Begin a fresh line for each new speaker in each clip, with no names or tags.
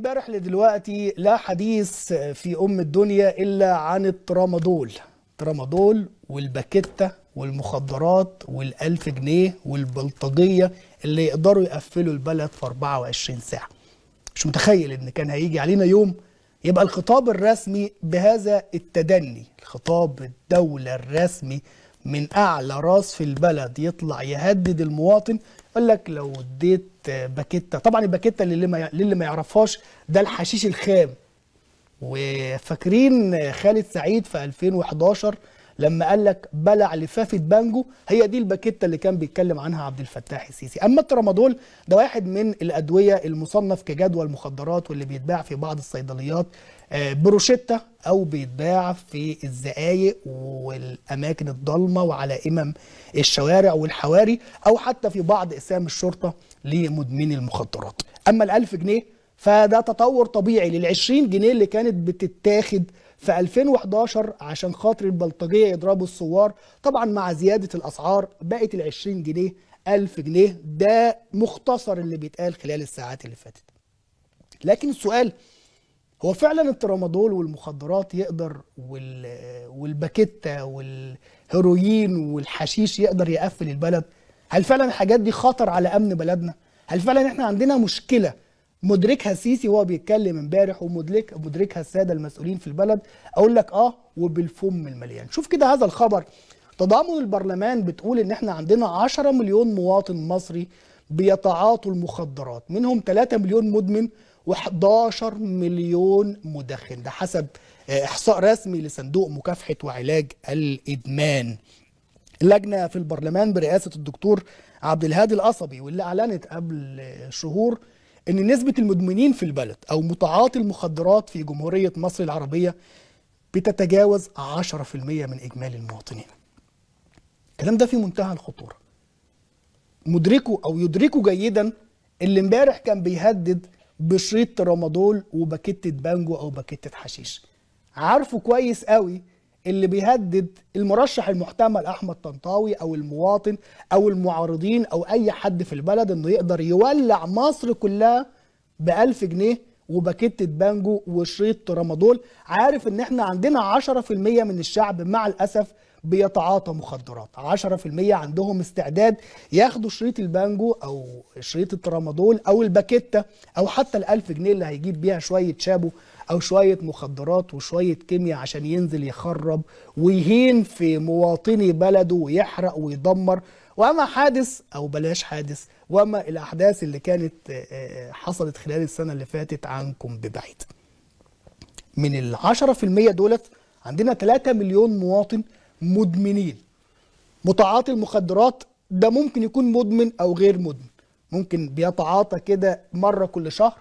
امبارح لدلوقتي لا حديث في ام الدنيا الا عن الترامادول ترامادول والباكيتا والمخدرات والألف جنيه والبلطجية اللي يقدروا يقفلوا البلد في 24 ساعة مش متخيل ان كان هيجي علينا يوم يبقى الخطاب الرسمي بهذا التدني الخطاب الدولة الرسمي من اعلى راس في البلد يطلع يهدد المواطن قال لك لو اديت باكيته طبعا الباكيته اللي للي ما يعرفهاش ده الحشيش الخام وفاكرين خالد سعيد في 2011 لما قال لك بلع لفافه بانجو هي دي الباكيته اللي كان بيتكلم عنها عبد الفتاح السيسي اما الترامادول ده واحد من الادويه المصنف كجدول مخدرات واللي بيتباع في بعض الصيدليات آه، بروشيتا او بيتباع في الزقايق والاماكن الضلمه وعلى امم الشوارع والحواري او حتى في بعض اسام الشرطه لمدمني المخدرات اما الألف جنيه فده تطور طبيعي لل20 جنيه اللي كانت بتتاخد في 2011 عشان خاطر البلطجيه يضربوا الثوار طبعا مع زياده الاسعار بقت ال 20 جنيه 1000 جنيه ده مختصر اللي بيتقال خلال الساعات اللي فاتت لكن السؤال هو فعلا الترامادول والمخدرات يقدر وال... والباكيتا والهيروين والحشيش يقدر يقفل البلد هل فعلا الحاجات دي خطر على امن بلدنا هل فعلا احنا عندنا مشكله مدركها السيسي وهو بيتكلم امبارح ومدرك مدركها الساده المسؤولين في البلد اقول لك اه وبالفم المليان شوف كده هذا الخبر تضامن البرلمان بتقول ان احنا عندنا 10 مليون مواطن مصري بيتعاطوا المخدرات منهم 3 مليون مدمن و11 مليون مدخن ده حسب آه، احصاء رسمي لصندوق مكافحه وعلاج الادمان لجنه في البرلمان برئاسه الدكتور عبد الهادي القصبي واللي اعلنت قبل شهور ان نسبه المدمنين في البلد او متعاطي المخدرات في جمهوريه مصر العربيه بتتجاوز 10% من اجمالي المواطنين. الكلام ده في منتهى الخطوره. مدركوا او يدركوا جيدا اللي امبارح كان بيهدد بشريط ترامادول وباكته بانجو او باكته حشيش. عارفوا كويس قوي اللي بيهدد المرشح المحتمل احمد طنطاوي او المواطن او المعارضين او اي حد في البلد انه يقدر يولع مصر كلها ب 1000 جنيه وباكيت بانجو وشريط ترامادول عارف ان احنا عندنا 10% من الشعب مع الاسف بيتعاطى مخدرات 10% عندهم استعداد ياخدوا شريط البانجو او شريط الترامادول او الباكيتة او حتى ال1000 جنيه اللي هيجيب بيها شويه شابو او شويه مخدرات وشويه كيمياء عشان ينزل يخرب ويهين في مواطني بلده ويحرق ويدمر واما حادث او بلاش حادث واما الاحداث اللي كانت آه، آه، حصلت خلال السنه اللي فاتت عنكم ببعيد من ال 10% دولت عندنا 3 مليون مواطن مدمنين متعاطي المخدرات ده ممكن يكون مدمن او غير مدمن ممكن بيتعاطى كده مره كل شهر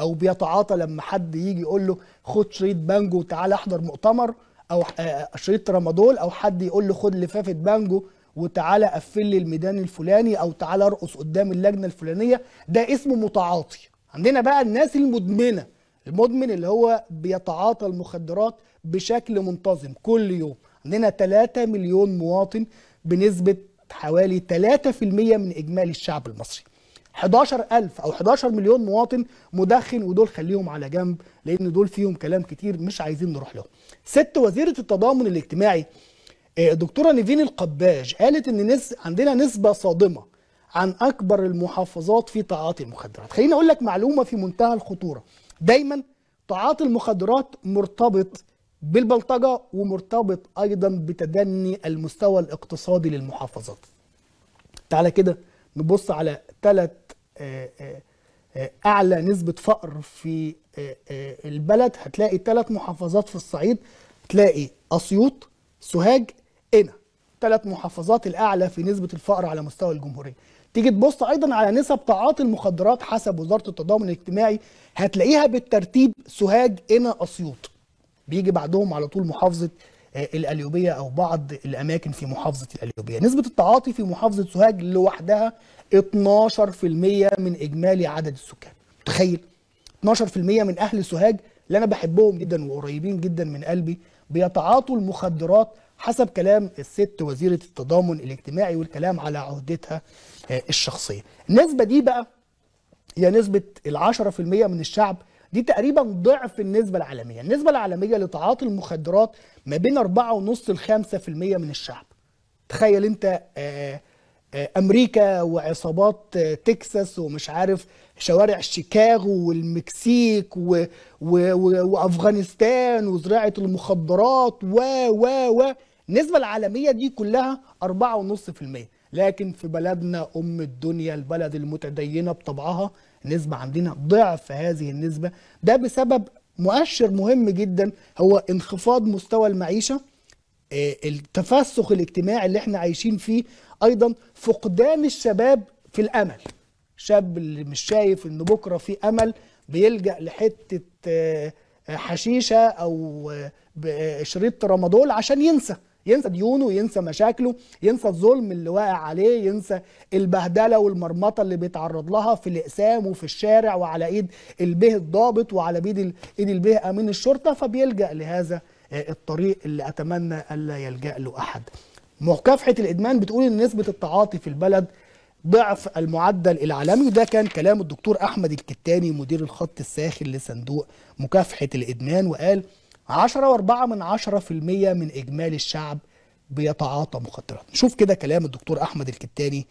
او بيتعاطى لما حد يجي يقول له خد شريط بانجو وتعالى احضر مؤتمر او آه، آه، شريط رمادول او حد يقول له خد لفافه بانجو وتعالى قفل لي الميدان الفلاني او تعالى ارقص قدام اللجنه الفلانيه ده اسمه متعاطي عندنا بقى الناس المدمنه المدمن اللي هو بيتعاطى المخدرات بشكل منتظم كل يوم عندنا 3 مليون مواطن بنسبه حوالي 3% من اجمالي الشعب المصري 11000 او 11 مليون مواطن مدخن ودول خليهم على جنب لان دول فيهم كلام كتير مش عايزين نروح لهم. ست وزيره التضامن الاجتماعي آه، دكتورة نيفين القباج قالت ان نس... عندنا نسبه صادمه عن اكبر المحافظات في تعاطي المخدرات. خليني اقول لك معلومه في منتهى الخطوره. دايما تعاطي المخدرات مرتبط بالبلطجه ومرتبط ايضا بتدني المستوى الاقتصادي للمحافظات. تعالى كده نبص على ثلاث آه، آه، آه، اعلى نسبه فقر في البلد هتلاقي ثلاث محافظات في الصعيد تلاقي اسيوط سوهاج هنا ثلاث محافظات الاعلى في نسبه الفقر على مستوى الجمهوريه تيجي تبص ايضا على نسب تعاطي المخدرات حسب وزاره التضامن الاجتماعي هتلاقيها بالترتيب سوهاج هنا اسيوط بيجي بعدهم على طول محافظه آه، الاليوبيه او بعض الاماكن في محافظه الاليوبيه نسبه التعاطي في محافظه سوهاج لوحدها 12% من اجمالي عدد السكان تخيل 12% من اهل سوهاج اللي انا بحبهم جدا وقريبين جدا من قلبي بيتعاطوا المخدرات حسب كلام الست وزيره التضامن الاجتماعي والكلام على عهدتها آه، الشخصيه النسبه دي بقى هي نسبه ال 10% من الشعب دي تقريبا ضعف النسبه العالميه النسبه العالميه لتعاطي المخدرات ما بين 4.5 ل 5% من الشعب تخيل انت آه، آه، امريكا وعصابات آه، تكساس ومش عارف شوارع شيكاغو والمكسيك و... و... و... وافغانستان وزراعه المخدرات و و و النسبه العالميه دي كلها 4.5% لكن في بلدنا ام الدنيا البلد المتدينه بطبعها النسبه عندنا ضعف هذه النسبه ده بسبب مؤشر مهم جدا هو انخفاض مستوى المعيشه آه، التفسخ الاجتماعي اللي احنا عايشين فيه ايضا فقدان الشباب في الامل شاب اللي مش شايف ان بكره في امل بيلجا لحته آه، حشيشه او آه، شريط رمضول عشان ينسى ينسى ديونه ينسى مشاكله ينسى الظلم اللي واقع عليه ينسى البهدله والمرمطه اللي بيتعرض لها في الاقسام وفي الشارع وعلى ايد البه الضابط وعلى بيد ايد البه امين الشرطه فبيلجا لهذا آه، الطريق اللي اتمنى الا يلجا له احد مكافحه الادمان بتقول ان نسبه التعاطي في البلد ضعف المعدل العالمي وده كان كلام الدكتور احمد الكتاني مدير الخط الساخن لصندوق مكافحه الادمان وقال 10.4% من من إجمالي الشعب بيتعاطى مخدرات نشوف كده كلام الدكتور أحمد الكتاني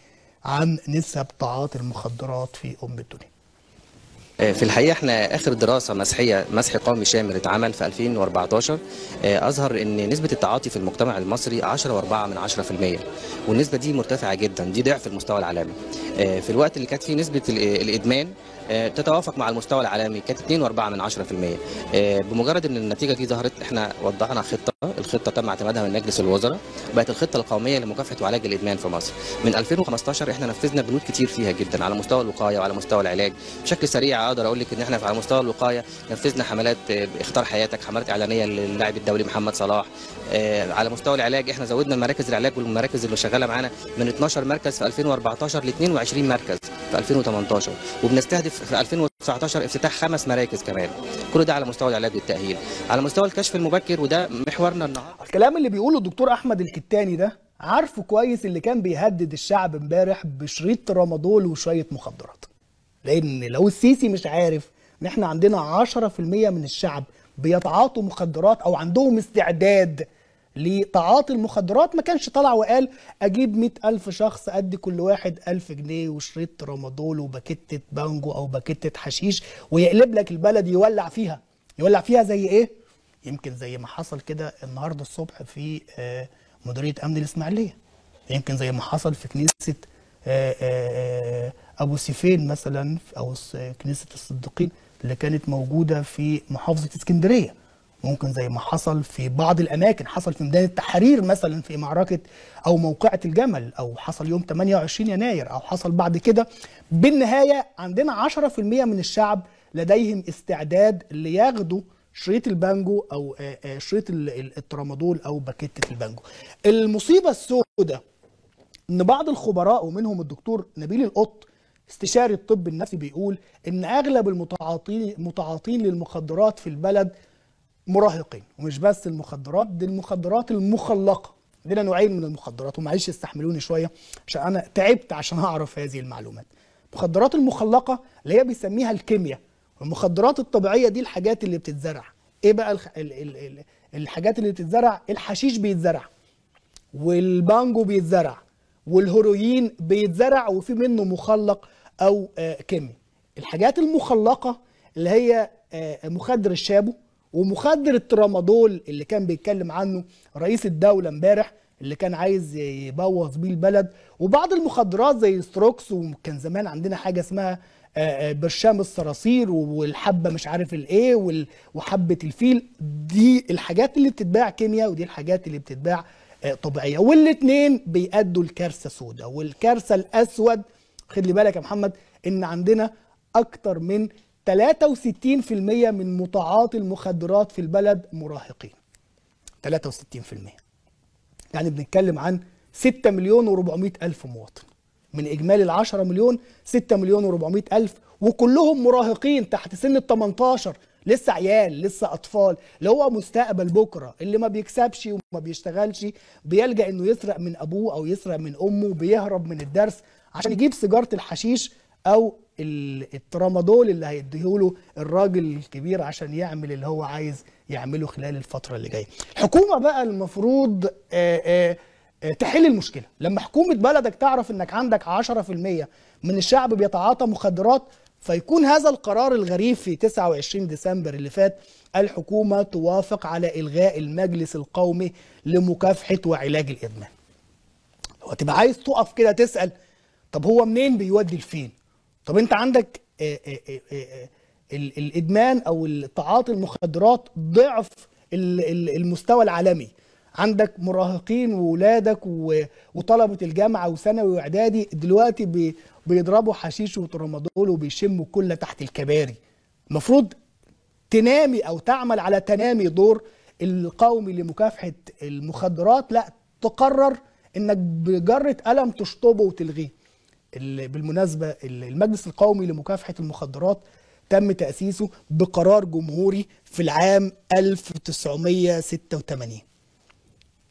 عن نسب تعاطي المخدرات في أم الدنيا آه، في الحقيقه احنا اخر دراسه مسحيه مسح قومي شامل اتعمل في 2014 آه، اظهر ان نسبه التعاطي في المجتمع المصري 10 و4 من 10% والنسبه دي مرتفعه جدا دي ضعف المستوى العالمي آه، في الوقت اللي كانت فيه نسبه الادمان تتوافق مع المستوى العالمي كانت 2 و4 من 10% بمجرد ان النتيجه دي ظهرت احنا وضعنا خطه الخطه تم اعتمادها من مجلس الوزراء بقت الخطه القوميه لمكافحه وعلاج الادمان في مصر من 2015 احنا نفذنا بنود كتير فيها جدا على مستوى الوقايه وعلى مستوى العلاج بشكل سريع اقدر اقول لك ان احنا على مستوى الوقايه نفذنا حملات آه، اختار حياتك حملات اعلانيه للاعب الدولي محمد صلاح آه، على مستوى العلاج احنا زودنا المراكز العلاج والمراكز اللي شغاله معانا من 12 مركز في 2014 ل 22 مركز في 2018 وبنستهدف في 2019 افتتاح خمس مراكز كمان كل ده على مستوى العلاج والتاهيل على مستوى الكشف المبكر وده محورنا النهارده الكلام اللي بيقوله الدكتور احمد الكتاني ده عارفه كويس اللي كان بيهدد الشعب امبارح بشريط رمضول وشويه مخدرات لان لو السيسي مش عارف ان احنا عندنا 10% من الشعب بيتعاطوا مخدرات او عندهم استعداد لتعاطي المخدرات ما كانش طلع وقال اجيب مئة الف شخص ادي كل واحد الف جنيه وشريط رمضول وباكتة بانجو او باكتة حشيش ويقلب لك البلد يولع فيها يولع فيها زي ايه يمكن زي ما حصل كده النهارده الصبح في آه، مديريه امن الاسماعيليه يمكن زي ما حصل في كنيسه آه، آه، آه، ابو سيفين مثلا او كنيسه الصديقين اللي كانت موجوده في محافظه اسكندريه ممكن زي ما حصل في بعض الاماكن حصل في ميدان التحرير مثلا في معركه او موقعه الجمل او حصل يوم 28 يناير او حصل بعد كده بالنهايه عندنا 10% من الشعب لديهم استعداد لياخدوا شريط البانجو او شريط الترامادول او باكيته البانجو المصيبه السوداء ان بعض الخبراء ومنهم الدكتور نبيل القط استشاري الطب النفسي بيقول ان اغلب المتعاطين متعاطين للمخدرات في البلد مراهقين ومش بس المخدرات دي المخدرات المخلقه عندنا نوعين من المخدرات ومعلش استحملوني شويه عشان انا تعبت عشان اعرف هذه المعلومات المخدرات المخلقه اللي هي بيسميها الكيمياء والمخدرات الطبيعيه دي الحاجات اللي بتتزرع ايه بقى الـ الـ الـ الـ الحاجات اللي بتتزرع الحشيش بيتزرع والبانجو بيتزرع والهيروين بيتزرع وفي منه مخلق او آه، كيمي الحاجات المخلقه اللي هي آه، مخدر الشابو ومخدر الترامادول اللي كان بيتكلم عنه رئيس الدوله امبارح اللي كان عايز يبوظ بيه البلد وبعض المخدرات زي ستروكس وكان زمان عندنا حاجه اسمها آه، برشام الصراصير والحبه مش عارف الايه وحبه الفيل دي الحاجات اللي بتتباع كيمياء ودي الحاجات اللي بتتباع آه، طبيعيه والاثنين بيأدوا لكارثه سوداء والكارثه الاسود لي بالك يا محمد ان عندنا اكتر من 63% من متعاطي المخدرات في البلد مراهقين 63% يعني بنتكلم عن 6 مليون و400 ألف مواطن من إجمالي ال 10 مليون 6 مليون و400 ألف وكلهم مراهقين تحت سن ال 18 لسه عيال لسه اطفال اللي هو مستقبل بكره اللي ما بيكسبش وما بيشتغلش بيلجا انه يسرق من ابوه او يسرق من امه بيهرب من الدرس عشان يجيب سيجاره الحشيش او الترامادول اللي هيديهوله الراجل الكبير عشان يعمل اللي هو عايز يعمله خلال الفتره اللي جايه الحكومه بقى المفروض آآ آه، آآ آه، آه، تحل المشكله لما حكومه بلدك تعرف انك عندك 10% من الشعب بيتعاطى مخدرات فيكون هذا القرار الغريب في 29 ديسمبر اللي فات الحكومة توافق على إلغاء المجلس القومي لمكافحة وعلاج الإدمان هو تبقى عايز تقف كده تسأل طب هو منين بيودي لفين طب انت عندك آه، آه، آه، الادمان او تعاطي المخدرات ضعف المستوى العالمي عندك مراهقين وولادك وطلبه الجامعه وثانوي واعدادي دلوقتي بيضربوا حشيش وترامادول وبيشموا كل تحت الكباري المفروض تنامي او تعمل على تنامي دور القومي لمكافحه المخدرات لا تقرر انك بجره قلم تشطبه وتلغيه بالمناسبه المجلس القومي لمكافحه المخدرات تم تاسيسه بقرار جمهوري في العام 1986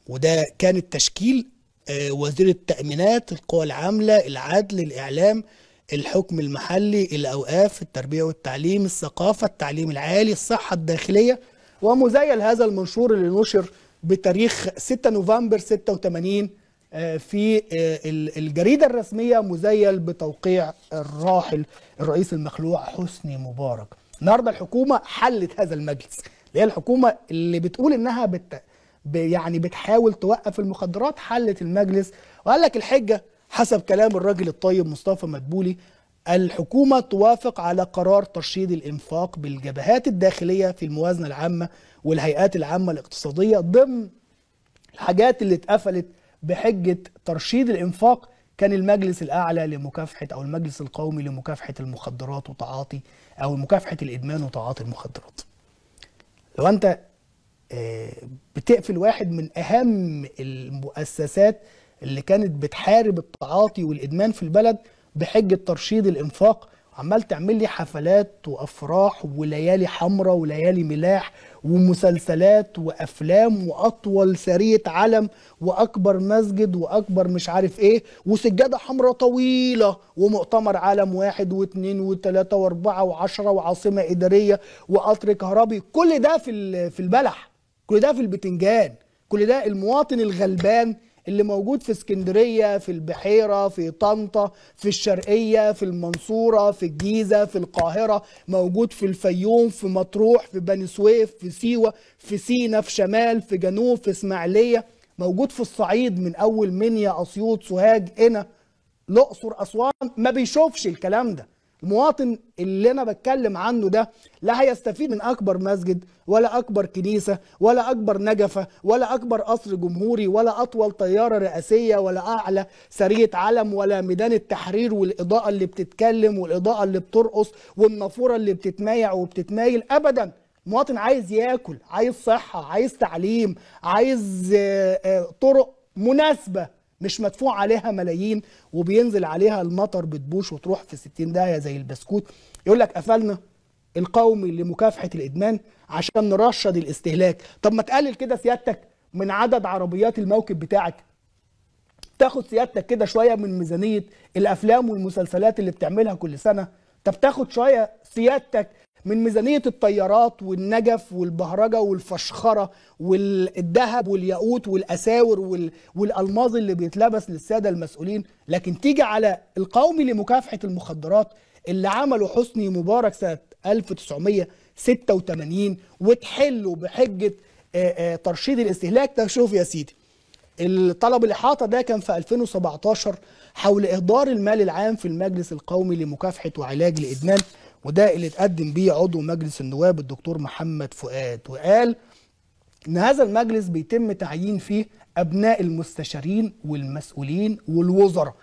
وده كان التشكيل آه، وزير التأمينات القوى العاملة العدل الإعلام الحكم المحلي الأوقاف التربية والتعليم الثقافة التعليم العالي الصحة الداخلية ومزيل هذا المنشور اللي نشر بتاريخ 6 نوفمبر 86 آه، في آه، الجريدة الرسمية مزيل بتوقيع الراحل الرئيس المخلوع حسني مبارك النهارده الحكومة حلت هذا المجلس اللي هي الحكومة اللي بتقول إنها بت... يعني بتحاول توقف المخدرات حلت المجلس وقال لك الحجه حسب كلام الراجل الطيب مصطفى مدبولي الحكومة توافق على قرار ترشيد الإنفاق بالجبهات الداخلية في الموازنة العامة والهيئات العامة الاقتصادية ضمن الحاجات اللي اتقفلت بحجة ترشيد الإنفاق كان المجلس الأعلى لمكافحة أو المجلس القومي لمكافحة المخدرات وتعاطي أو مكافحة الإدمان وتعاطي المخدرات لو أنت بتقفل واحد من اهم المؤسسات اللي كانت بتحارب التعاطي والادمان في البلد بحجه ترشيد الانفاق عمال تعمل لي حفلات وافراح وليالي حمراء وليالي ملاح ومسلسلات وافلام واطول سريه علم واكبر مسجد واكبر مش عارف ايه وسجاده حمراء طويله ومؤتمر عالم واحد واثنين وثلاثه واربعه وعشره وعاصمه اداريه وقطر كهربي كل ده في في البلح كل ده في البتنجان كل ده المواطن الغلبان اللي موجود في اسكندرية في البحيرة في طنطا في الشرقية في المنصورة في الجيزة في القاهرة موجود في الفيوم في مطروح في بني سويف في سيوة في سينا في شمال في جنوب في اسماعيلية موجود في الصعيد من أول منيا أسيوط سوهاج هنا الأقصر أسوان ما بيشوفش الكلام ده المواطن اللي انا بتكلم عنه ده لا هيستفيد من اكبر مسجد ولا اكبر كنيسه ولا اكبر نجفه ولا اكبر قصر جمهوري ولا اطول طياره رئاسيه ولا اعلى سريه علم ولا ميدان التحرير والاضاءه اللي بتتكلم والاضاءه اللي بترقص والنافوره اللي بتتمايع وبتتمايل ابدا مواطن عايز ياكل عايز صحه عايز تعليم عايز آه، آه، طرق مناسبه مش مدفوع عليها ملايين وبينزل عليها المطر بتبوش وتروح في 60 داهيه زي البسكوت يقول لك قفلنا القومي لمكافحه الادمان عشان نرشد الاستهلاك طب ما تقلل كده سيادتك من عدد عربيات الموكب بتاعك تاخد سيادتك كده شويه من ميزانيه الافلام والمسلسلات اللي بتعملها كل سنه طب تاخد شويه سيادتك من ميزانية الطيارات والنجف والبهرجة والفشخرة والذهب والياقوت والأساور وال... والألماظ اللي بيتلبس للسادة المسؤولين لكن تيجي على القومي لمكافحة المخدرات اللي عمله حسني مبارك سنة 1986 وتحله بحجة ترشيد الاستهلاك ده شوف يا سيدي الطلب الإحاطة ده كان في 2017 حول إهدار المال العام في المجلس القومي لمكافحة وعلاج الإدمان وده اللي اتقدم بيه عضو مجلس النواب الدكتور محمد فؤاد وقال ان هذا المجلس بيتم تعيين فيه ابناء المستشارين والمسؤولين والوزراء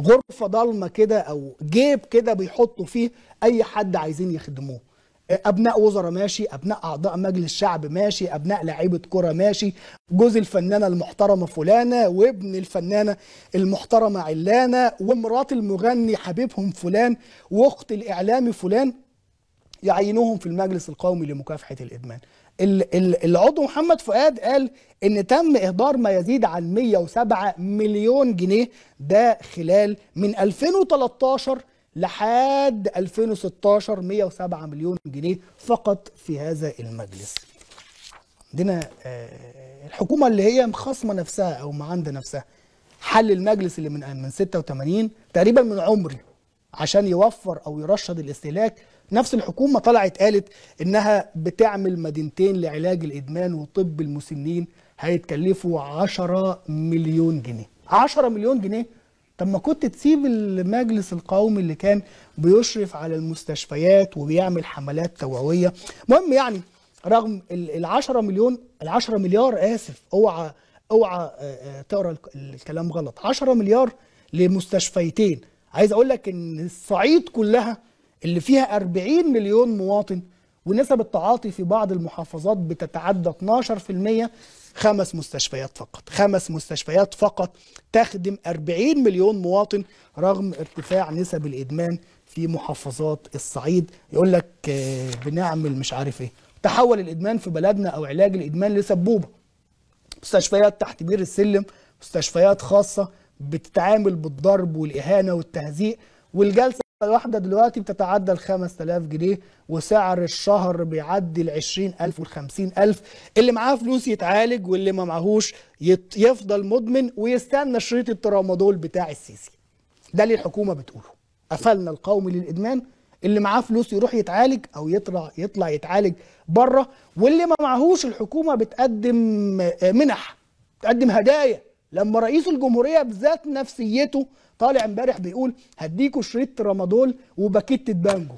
غرفه ضلمه كده او جيب كده بيحطوا فيه اي حد عايزين يخدموه ابناء وزراء ماشي ابناء اعضاء مجلس شعب ماشي ابناء لعيبه كره ماشي جوز الفنانه المحترمه فلانه وابن الفنانه المحترمه علانه ومرات المغني حبيبهم فلان واخت الاعلامي فلان يعينوهم في المجلس القومي لمكافحه الادمان العضو محمد فؤاد قال ان تم اهدار ما يزيد عن 107 مليون جنيه ده خلال من 2013 لحد 2016 107 مليون جنيه فقط في هذا المجلس عندنا آه، الحكومه اللي هي مخصمه نفسها او معاند نفسها حل المجلس اللي من من 86 تقريبا من عمري عشان يوفر او يرشد الاستهلاك نفس الحكومه طلعت قالت انها بتعمل مدينتين لعلاج الادمان وطب المسنين هيتكلفوا 10 مليون جنيه 10 مليون جنيه طب ما كنت تسيب المجلس القومي اللي كان بيشرف على المستشفيات وبيعمل حملات توعويه المهم يعني رغم ال 10 مليون ال 10 مليار اسف اوعى اوعى تقرا الكلام غلط 10 مليار لمستشفيتين عايز اقول لك ان الصعيد كلها اللي فيها 40 مليون مواطن ونسب التعاطي في بعض المحافظات بتتعدى 12% خمس مستشفيات فقط خمس مستشفيات فقط تخدم 40 مليون مواطن رغم ارتفاع نسب الإدمان في محافظات الصعيد يقول لك آه، بنعمل مش عارف ايه تحول الإدمان في بلدنا أو علاج الإدمان لسبوبة مستشفيات تحت بير السلم مستشفيات خاصة بتتعامل بالضرب والإهانة والتهزيء والجلسة الواحدة دلوقتي بتتعدى ال 5000 جنيه وسعر الشهر بيعدي ال 20000 وال 50000 اللي معاه فلوس يتعالج واللي ما معهوش يفضل مدمن ويستنى شريط الترامادول بتاع السيسي ده اللي الحكومة بتقوله قفلنا القومي للإدمان اللي معاه فلوس يروح يتعالج او يطلع يطلع يتعالج بره واللي ما معهوش الحكومه بتقدم منح بتقدم هدايا لما رئيس الجمهوريه بذات نفسيته طالع امبارح بيقول هديكوا شريط رمادول وباكيتة بانجو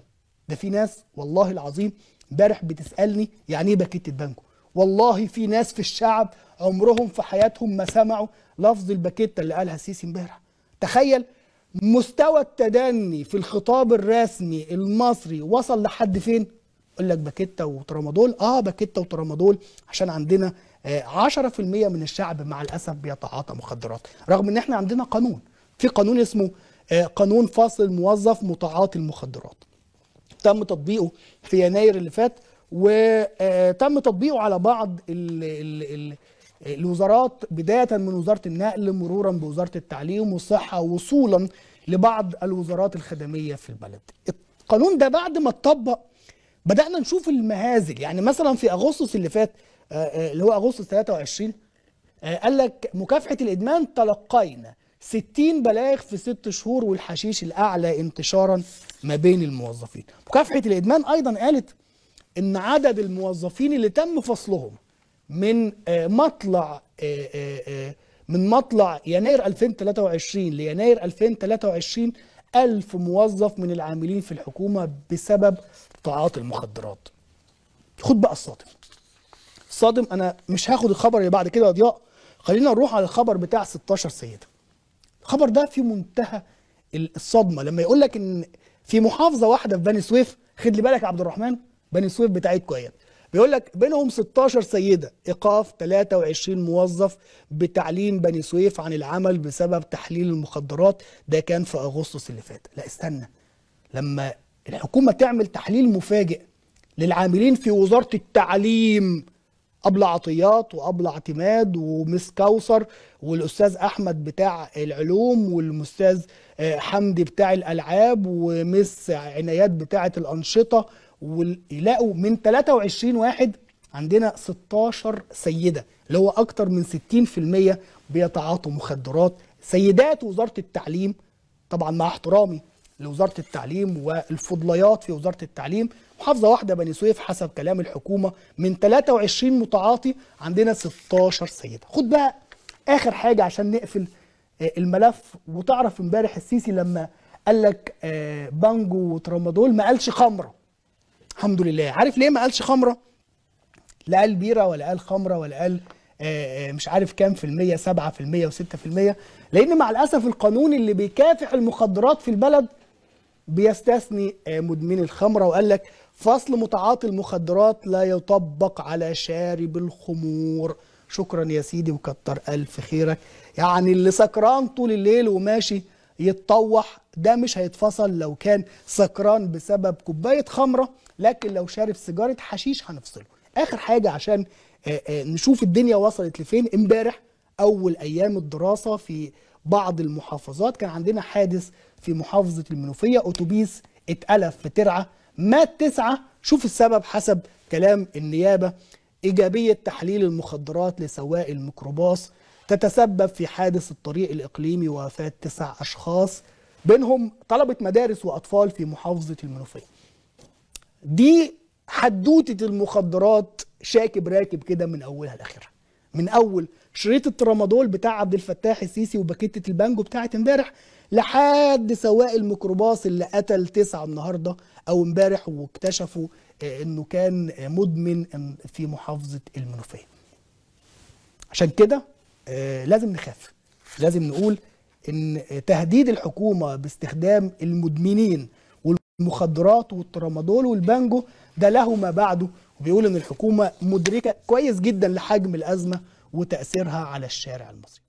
ده في ناس والله العظيم امبارح بتسالني يعني ايه باكيتة بانجو والله في ناس في الشعب عمرهم في حياتهم ما سمعوا لفظ الباكيتة اللي قالها السيسي امبارح تخيل مستوى التدني في الخطاب الرسمي المصري وصل لحد فين يقول لك باكيتا وترامادول اه باكيتا وترامادول عشان عندنا آه 10% من الشعب مع الاسف بيتعاطى مخدرات رغم ان احنا عندنا قانون في قانون اسمه آه، قانون فصل موظف متعاطي المخدرات تم تطبيقه في يناير اللي فات وتم آه، تطبيقه على بعض الـ الـ الـ الوزارات بداية من وزارة النقل مرورا بوزارة التعليم والصحة وصولا لبعض الوزارات الخدمية في البلد القانون ده بعد ما اتطبق بدأنا نشوف المهازل يعني مثلا في أغسطس اللي فات آه، اللي هو أغسطس 23 قال لك مكافحة الإدمان تلقينا 60 بلاغ في ست شهور والحشيش الاعلى انتشارا ما بين الموظفين مكافحه الادمان ايضا قالت ان عدد الموظفين اللي تم فصلهم من آه، مطلع آه، آه، من مطلع يناير 2023 ليناير 2023 ألف موظف من العاملين في الحكومة بسبب تعاطي المخدرات خد بقى الصادم الصادم أنا مش هاخد الخبر اللي بعد كده يا ضياء خلينا نروح على الخبر بتاع 16 سيدة الخبر ده في منتهى الصدمه لما يقول لك ان في محافظه واحده في بني سويف خد لي بالك يا عبد الرحمن بني سويف بتاعتكم اهي بيقول لك بينهم 16 سيده ايقاف 23 موظف بتعليم بني سويف عن العمل بسبب تحليل المخدرات ده كان في اغسطس اللي فات لا استنى لما الحكومه تعمل تحليل مفاجئ للعاملين في وزاره التعليم ابلة عطيات وابلة اعتماد ومس كوثر والاستاذ احمد بتاع العلوم والاستاذ آه، حمدي بتاع الالعاب ومس عنايات بتاعه الانشطه ويلاقوا من 23 واحد عندنا 16 سيده اللي هو اكتر من 60% بيتعاطوا مخدرات سيدات وزاره التعليم طبعا مع احترامي لوزاره التعليم والفضليات في وزاره التعليم محافظه واحده بني سويف حسب كلام الحكومه من 23 متعاطي عندنا 16 سيده خد بقى اخر حاجه عشان نقفل آه، الملف وتعرف امبارح السيسي لما قال لك آه، بانجو وترامادول ما قالش خمره الحمد لله عارف ليه ما قالش خمره لا قال بيره ولا قال خمره ولا قال آه، مش عارف كام في المية سبعة في المية وستة في المية لأن مع الأسف القانون اللي بيكافح المخدرات في البلد بيستثني آه، مدمن الخمرة وقال لك فصل متعاطي المخدرات لا يطبق على شارب الخمور شكرا يا سيدي وكتر ألف خيرك يعني اللي سكران طول الليل وماشي يتطوح ده مش هيتفصل لو كان سكران بسبب كوباية خمرة لكن لو شارب سيجارة حشيش هنفصله آخر حاجة عشان آه، آه، نشوف الدنيا وصلت لفين امبارح أول أيام الدراسة في بعض المحافظات كان عندنا حادث في محافظة المنوفية أتوبيس اتألف في ترعة مات تسعة شوف السبب حسب كلام النيابة إيجابية تحليل المخدرات لسواق الميكروباص تتسبب في حادث الطريق الإقليمي ووفاة تسع أشخاص بينهم طلبة مدارس وأطفال في محافظة المنوفية دي حدوتة المخدرات شاكب راكب كده من أولها لآخرها من اول شريط الترامادول بتاع عبد الفتاح السيسي وباكيته البانجو بتاعت امبارح لحد سواق الميكروباص اللي قتل تسعه النهارده او امبارح واكتشفوا آه، انه كان مدمن في محافظه المنوفيه. عشان كده آه، لازم نخاف لازم نقول ان تهديد الحكومه باستخدام المدمنين والمخدرات والترامادول والبانجو ده له ما بعده بيقول ان الحكومه مدركه كويس جدا لحجم الازمه وتاثيرها على الشارع المصري